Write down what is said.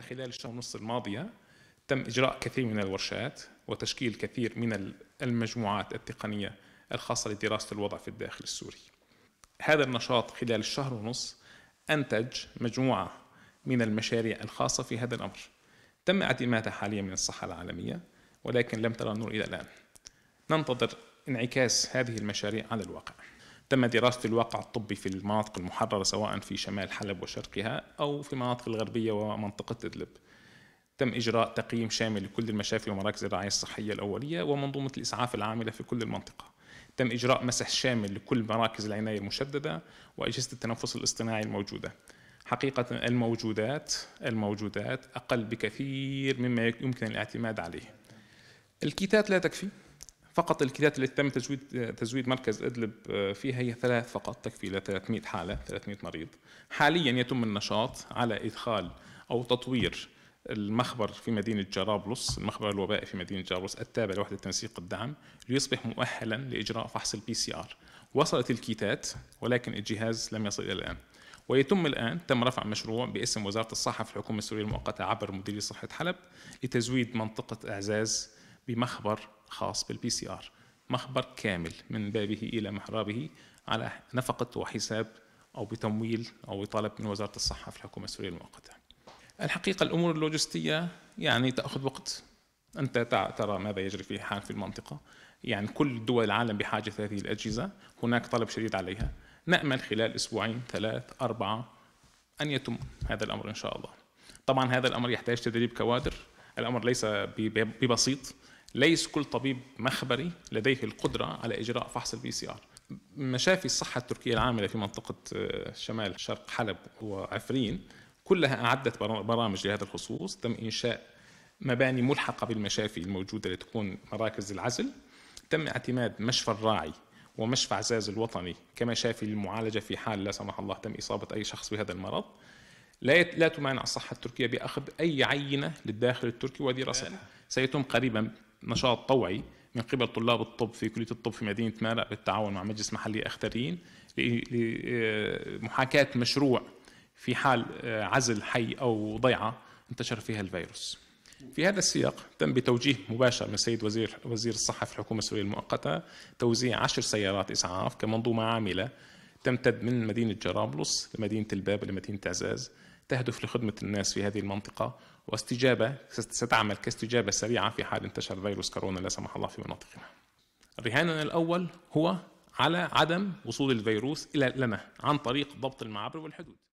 خلال الشهر ونص الماضية تم إجراء كثير من الورشات وتشكيل كثير من المجموعات التقنية الخاصة لدراسة الوضع في الداخل السوري هذا النشاط خلال الشهر ونص أنتج مجموعة من المشاريع الخاصة في هذا الأمر تم اعتمادها حاليا من الصحة العالمية ولكن لم ترى النور إلى الآن ننتظر انعكاس هذه المشاريع على الواقع تم دراسة الواقع الطبي في المناطق المحررة سواء في شمال حلب وشرقها أو في المناطق الغربية ومنطقة إدلب تم إجراء تقييم شامل لكل المشافي ومراكز الرعاية الصحية الأولية ومنظومة الإسعاف العاملة في كل المنطقة تم إجراء مسح شامل لكل مراكز العناية المشددة وأجهزة التنفس الاصطناعي الموجودة حقيقة الموجودات الموجودات أقل بكثير مما يمكن الاعتماد عليه الكيتات لا تكفي فقط الكيلات اللي تم تزويد تزويد مركز ادلب آه، فيها هي ثلاث فقط تكفي ل 300 حاله 300 مريض حاليا يتم النشاط على ادخال او تطوير المخبر في مدينة جرابلس المخبر الوبائي في مدينة جرابلس التابع لوحدة تنسيق الدعم ليصبح مؤهلا لإجراء فحص البي سي آر وصلت الكيتات ولكن الجهاز لم يصل إلى الآن ويتم الآن تم رفع مشروع باسم وزارة الصحة في الحكومة السورية المؤقتة عبر مديرية صحة حلب لتزويد منطقة إعزاز بمخبر خاص بالبي سي ار مخبر كامل من بابه إلى محرابه على نفقة وحساب أو بتمويل أو بطلب من وزارة الصحة في الحكومة السورية المؤقتة الحقيقة الأمور اللوجستية يعني تأخذ وقت أنت ترى ماذا يجري في حال في المنطقة يعني كل دول العالم بحاجة هذه الأجهزة هناك طلب شديد عليها نأمل خلال أسبوعين ثلاث أربعة أن يتم هذا الأمر إن شاء الله طبعا هذا الأمر يحتاج تدريب كوادر الأمر ليس ببسيط ليس كل طبيب مخبري لديه القدرة على إجراء فحص البي سي آر مشافي الصحة التركية العاملة في منطقة آه، شمال شرق حلب وعفرين كلها أعدت برامج لهذا الخصوص تم إنشاء مباني ملحقة بالمشافي الموجودة لتكون مراكز العزل تم اعتماد مشفى الراعي ومشفى عزاز الوطني كمشافي للمعالجة في حال لا سمح الله تم إصابة أي شخص بهذا المرض لا لا تمانع الصحة التركية بأخذ أي عينة للداخل التركي ودراسة سيتم قريبا نشاط طوعي من قبل طلاب الطب في كليه الطب في مدينه مالا بالتعاون مع مجلس محلي اخترين لمحاكاه آه، مشروع في حال آه، عزل حي او ضيعه انتشر فيها الفيروس. في هذا السياق تم بتوجيه مباشر من السيد وزير وزير الصحه في الحكومه السوريه المؤقته توزيع عشر سيارات اسعاف كمنظومه عامله تمتد من مدينه جرابلس لمدينه الباب لمدينه عزاز تهدف لخدمة الناس في هذه المنطقة واستجابة ستعمل كاستجابة سريعة في حال انتشر فيروس كورونا لا سمح الله في مناطقنا رهاننا الأول هو على عدم وصول الفيروس إلى لنا عن طريق ضبط المعابر والحدود